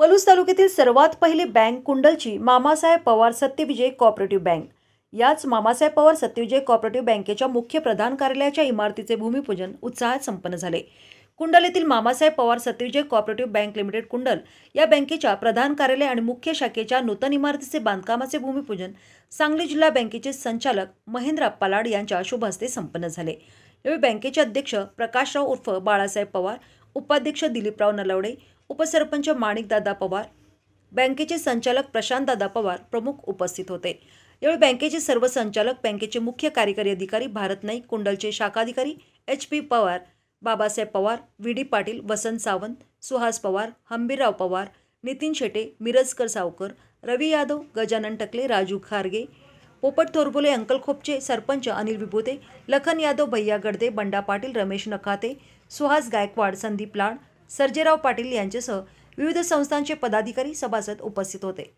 पलूस तालुक्यातील सर्वात पहिली बँक कुंडलची मामासाहेब पवार सत्यविजय कॉपरेटिव्ह बँक याच मामासाहेब पवार सत्यविजय कॉपरेटिव्ह बँकेच्या मुख्य प्रधान कार्यालयाच्या इमारतीचे भूमिपूजन उत्साहात संपन्न झाले कुंडल येथील Mamasaheb Pawar Satyavijay cooperative bank limited Kundal या बँकेच्या प्रधान कार्यालय आणि मुख्य शाखेच्या नूतन इमारतीचे बांधकामाचे भूमिपूजन सांगली जिल्हा बँकेचे संचालक महेंद्र अप्पालाड यांच्या शुभ हस्ते संपन्न झाले यावेळी बँकेचे अध्यक्ष प्रकाशराव उर्फ बाळासाहेब पवार उपाध्यक्ष दिलीपराव नलवडे उपसरपंच माणिकदादा पवार बँकेचे संचालक प्रशांतदादा पवार प्रमुख उपस्थित होते यावेळी बँकेचे सर्व संचालक बँकेचे मुख्य कार्यकारी अधिकारी भारत नाईक कुंडलचे शाखाधिकारी H P Pawar Babasaheb Pawar V D Patil Vasant Sawant Suhas Pawar Hambirrao Pawar Nitin Shete Mirajkar Savkar Ravi Yadav Gajanan Takle Raju Kharge Popat Thorbole अंकलखोपचे sarpanch Anil विभोते Lakhan Yadav भैया गडदे बंडा पाटील रमेश नखाते सुहास गायकवाड संदीप लाड सर्जेराव पाटील यांच्यासह विविध संस्थांचे पदाधिकारी सभासद उपस्थित होते